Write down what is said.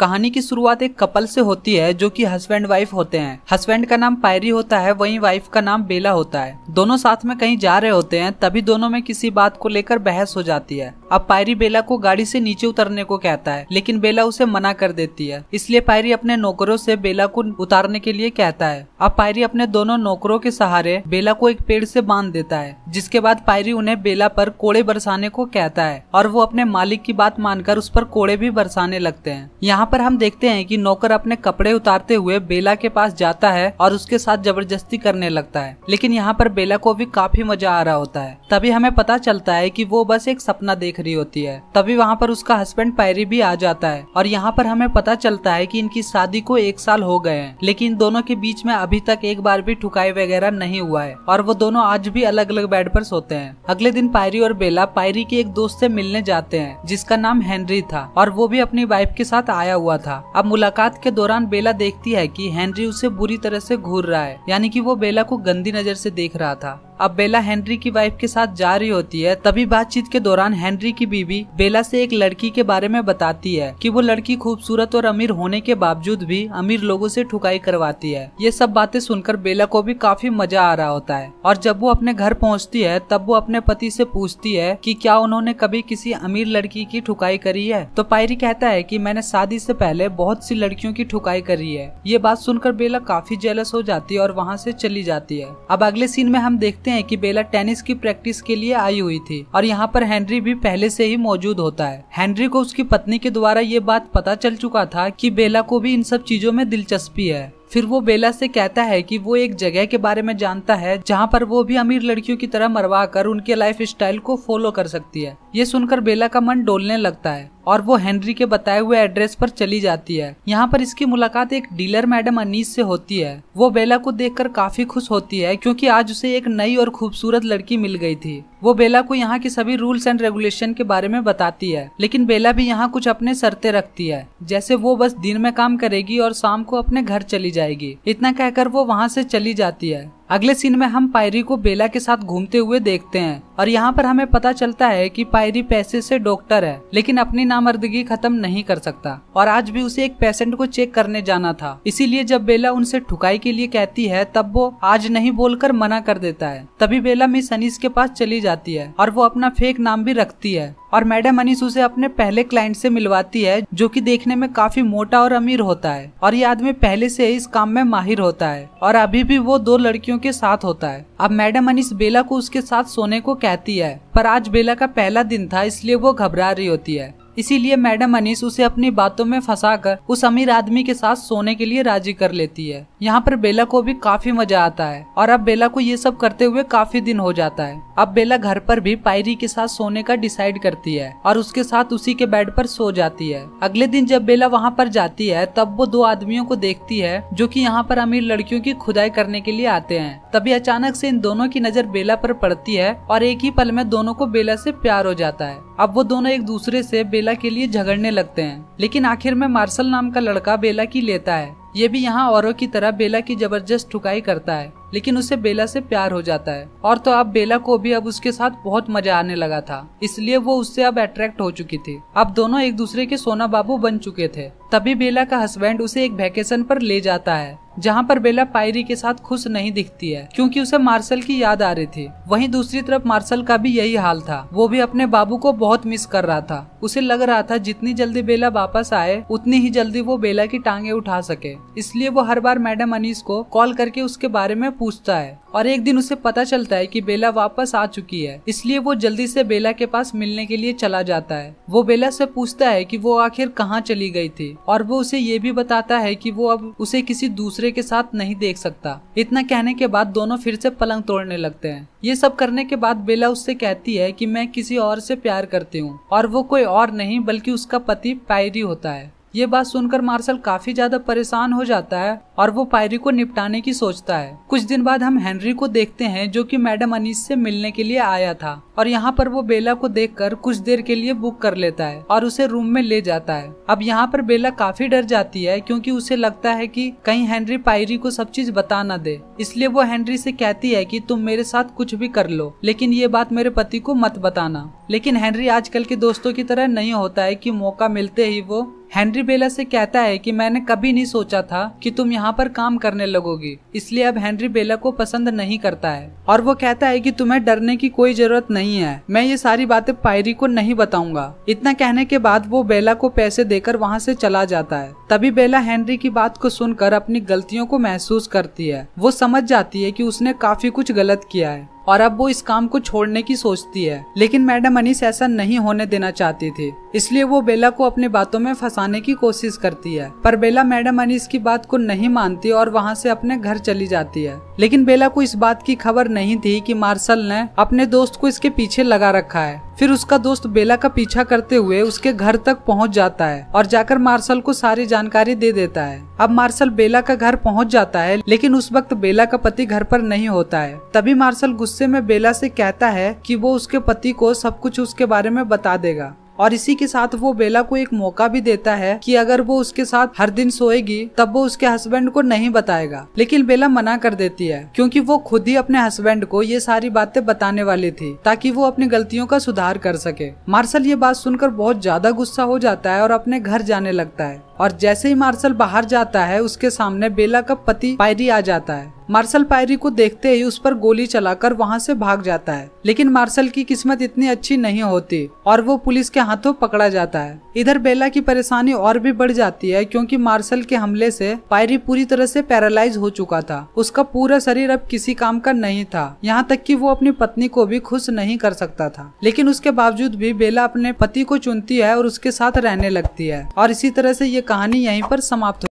कहानी की शुरुआत एक कपल से होती है जो कि हस्बैंड वाइफ होते हैं हस्बैंड का नाम पायरी होता है वहीं वाइफ का नाम बेला होता है दोनों साथ में कहीं जा रहे होते हैं तभी दोनों में किसी बात को लेकर बहस हो जाती है अब पायरी बेला को गाड़ी से नीचे उतरने को कहता है लेकिन बेला उसे मना कर देती है इसलिए पायरी अपने नौकरों से बेला को उतारने के लिए कहता है अब पायरी अपने दोनों नौकरों के सहारे बेला को एक पेड़ से बांध देता है जिसके बाद पायरी उन्हें बेला पर कोड़े बरसाने को कहता है और वो अपने मालिक की बात मानकर उस पर कोड़े भी बरसाने लगते हैं यहाँ पर हम देखते हैं कि नौकर अपने कपड़े उतारते हुए बेला के पास जाता है और उसके साथ जबरदस्ती करने लगता है लेकिन यहाँ पर बेला को भी काफी मजा आ रहा होता है तभी हमें पता चलता है की वो बस एक सपना देख रही होती है तभी वहाँ पर उसका हस्बैंड पैरी भी आ जाता है और यहाँ पर हमें पता चलता है की इनकी शादी को एक साल हो गए हैं लेकिन दोनों के बीच में अभी तक एक बार भी ठुकाई वगैरह नहीं हुआ है और वो दोनों आज भी अलग अलग बेड पर सोते हैं अगले दिन पायरी और बेला पायरी के एक दोस्त से मिलने जाते हैं जिसका नाम हेनरी था और वो भी अपनी वाइफ के साथ आया हुआ था अब मुलाकात के दौरान बेला देखती है कि हेनरी उसे बुरी तरह से घूर रहा है यानी कि वो बेला को गंदी नजर से देख रहा था अब बेला हेनरी की वाइफ के साथ जा रही होती है तभी बातचीत के दौरान हेनरी की बीबी बेला से एक लड़की के बारे में बताती है कि वो लड़की खूबसूरत और अमीर होने के बावजूद भी अमीर लोगों से ठुकाई करवाती है ये सब बातें सुनकर बेला को भी काफी मजा आ रहा होता है और जब वो अपने घर पहुँचती है तब वो अपने पति से पूछती है की क्या उन्होंने कभी किसी अमीर लड़की की ठुकाई करी है तो पायरी कहता है की मैंने शादी से पहले बहुत सी लड़कियों की ठुकाई करी है ये बात सुनकर बेला काफी जेलस हो जाती है और वहाँ से चली जाती है अब अगले सीन में हम देखते देखते हैं कि बेला टेनिस की प्रैक्टिस के लिए आई हुई थी और यहाँ पर हेनरी भी पहले से ही मौजूद होता है हेनरी को उसकी पत्नी के द्वारा ये बात पता चल चुका था कि बेला को भी इन सब चीजों में दिलचस्पी है फिर वो बेला से कहता है कि वो एक जगह के बारे में जानता है जहाँ पर वो भी अमीर लड़कियों की तरह मरवा कर उनके लाइफ स्टाइल को फॉलो कर सकती है ये सुनकर बेला का मन डोलने लगता है और वो हेनरी के बताए हुए एड्रेस पर चली जाती है यहाँ पर इसकी मुलाकात एक डीलर मैडम अनीस से होती है वो बेला को देखकर काफी खुश होती है क्योंकि आज उसे एक नई और खूबसूरत लड़की मिल गई थी वो बेला को यहाँ की सभी रूल्स एंड रेगुलेशन के बारे में बताती है लेकिन बेला भी यहाँ कुछ अपने शर्ते रखती है जैसे वो बस दिन में काम करेगी और शाम को अपने घर चली जाएगी इतना कहकर वो वहाँ से चली जाती है अगले सीन में हम पायरी को बेला के साथ घूमते हुए देखते हैं और यहाँ पर हमें पता चलता है कि पायरी पैसे से डॉक्टर है लेकिन अपनी नामर्दगी खत्म नहीं कर सकता और आज भी उसे एक पेशेंट को चेक करने जाना था इसीलिए जब बेला उनसे ठुकाई के लिए कहती है तब वो आज नहीं बोलकर मना कर देता है तभी बेला मिस अनिस के पास चली जाती है और वो अपना फेक नाम भी रखती है और मैडम अनिस उसे अपने पहले क्लाइंट से मिलवाती है जो कि देखने में काफी मोटा और अमीर होता है और ये आदमी पहले से इस काम में माहिर होता है और अभी भी वो दो लड़कियों के साथ होता है अब मैडम अनिस बेला को उसके साथ सोने को कहती है पर आज बेला का पहला दिन था इसलिए वो घबरा रही होती है इसीलिए मैडम अनीस उसे अपनी बातों में फंसाकर उस अमीर आदमी के साथ सोने के लिए राजी कर लेती है यहाँ पर बेला को भी काफी मजा आता है और अब बेला को ये सब करते हुए काफी दिन हो जाता है अब बेला घर पर भी पायरी के साथ सोने का डिसाइड करती है और उसके साथ उसी के बेड पर सो जाती है अगले दिन जब बेला वहाँ पर जाती है तब वो दो आदमियों को देखती है जो की यहाँ पर अमीर लड़कियों की खुदाई करने के लिए आते हैं तभी अचानक से इन दोनों की नजर बेला पर पड़ती है और एक ही पल में दोनों को बेला से प्यार हो जाता है अब वो दोनों एक दूसरे से बेला के लिए झगड़ने लगते हैं लेकिन आखिर में मार्शल नाम का लड़का बेला की लेता है ये भी यहाँ औरों की तरह बेला की जबरदस्त ठुकाई करता है लेकिन उसे बेला से प्यार हो जाता है और तो अब बेला को भी अब उसके साथ बहुत मजा आने लगा था इसलिए वो उससे अब अट्रैक्ट हो चुकी थी अब दोनों एक दूसरे के सोना बाबू बन चुके थे तभी बेला का हस्बैंड उसे एक वैकेशन पर ले जाता है जहाँ पर बेला पायरी के साथ खुश नहीं दिखती है क्योंकि उसे मार्शल की याद आ रही थी वहीं दूसरी तरफ मार्शल का भी यही हाल था वो भी अपने बाबू को बहुत मिस कर रहा था उसे लग रहा था जितनी जल्दी बेला वापस आए उतनी ही जल्दी वो बेला की टांगे उठा सके इसलिए वो हर बार मैडम अनीस को कॉल करके उसके बारे में पूछता है और एक दिन उसे पता चलता है की बेला वापस आ चुकी है इसलिए वो जल्दी से बेला के पास मिलने के लिए चला जाता है वो बेला से पूछता है की वो आखिर कहाँ चली गई थी और वो उसे ये भी बताता है कि वो अब उसे किसी दूसरे के साथ नहीं देख सकता इतना कहने के बाद दोनों फिर से पलंग तोड़ने लगते हैं ये सब करने के बाद बेला उससे कहती है कि मैं किसी और से प्यार करती हूँ और वो कोई और नहीं बल्कि उसका पति पायरी होता है ये बात सुनकर मार्शल काफी ज्यादा परेशान हो जाता है और वो पायरी को निपटाने की सोचता है कुछ दिन बाद हम हेनरी को देखते हैं जो कि मैडम अनीस से मिलने के लिए आया था और यहाँ पर वो बेला को देखकर कुछ देर के लिए बुक कर लेता है और उसे रूम में ले जाता है अब यहाँ पर बेला काफी डर जाती है क्योंकि उसे लगता है कि कहीं हेनरी पायरी को सब चीज बता ना दे इसलिए वो हेनरी से कहती है कि तुम मेरे साथ कुछ भी कर लो लेकिन ये बात मेरे पति को मत बताना लेकिन हेनरी आजकल के दोस्तों की तरह नहीं होता है कि मौका मिलते ही वो हेनरी बेला से कहता है कि मैंने कभी नहीं सोचा था कि तुम यहाँ पर काम करने लगोगी इसलिए अब हेनरी बेला को पसंद नहीं करता है और वो कहता है कि तुम्हें डरने की कोई जरूरत नहीं है मैं ये सारी बातें पायरी को नहीं बताऊंगा इतना कहने के बाद वो बेला को पैसे देकर वहाँ से चला जाता है तभी बेला हेनरी की बात को सुनकर अपनी गलतियों को महसूस करती है वो समझ जाती है की उसने काफी कुछ गलत किया है और अब वो इस काम को छोड़ने की सोचती है लेकिन मैडम अनिस ऐसा नहीं होने देना चाहती थी इसलिए वो बेला को अपनी बातों में फंसाने की कोशिश करती है पर बेला मैडम अनिस की बात को नहीं मानती और वहाँ से अपने घर चली जाती है लेकिन बेला को इस बात की खबर नहीं थी कि मार्शल ने अपने दोस्त को इसके पीछे लगा रखा है फिर उसका दोस्त बेला का पीछा करते हुए उसके घर तक पहुंच जाता है और जाकर मार्शल को सारी जानकारी दे देता है अब मार्शल बेला का घर पहुंच जाता है लेकिन उस वक्त बेला का पति घर पर नहीं होता है तभी मार्शल गुस्से में बेला से कहता है कि वो उसके पति को सब कुछ उसके बारे में बता देगा और इसी के साथ वो बेला को एक मौका भी देता है कि अगर वो उसके साथ हर दिन सोएगी तब वो उसके हस्बैंड को नहीं बताएगा लेकिन बेला मना कर देती है क्योंकि वो खुद ही अपने हस्बैंड को ये सारी बातें बताने वाली थी ताकि वो अपनी गलतियों का सुधार कर सके मार्शल ये बात सुनकर बहुत ज्यादा गुस्सा हो जाता है और अपने घर जाने लगता है और जैसे ही मार्शल बाहर जाता है उसके सामने बेला का पति पायरी आ जाता है मार्शल पायरी को देखते ही उस पर गोली चलाकर वहां से भाग जाता है लेकिन मार्शल की किस्मत इतनी अच्छी नहीं होती और वो पुलिस के हाथों पकड़ा जाता है इधर बेला की परेशानी और भी बढ़ जाती है क्योंकि मार्शल के हमले से पायरी पूरी तरह से पैरालाइज हो चुका था उसका पूरा शरीर अब किसी काम का नहीं था यहाँ तक की वो अपनी पत्नी को भी खुश नहीं कर सकता था लेकिन उसके बावजूद भी बेला अपने पति को चुनती है और उसके साथ रहने लगती है और इसी तरह से ये कहानी यहीं पर समाप्त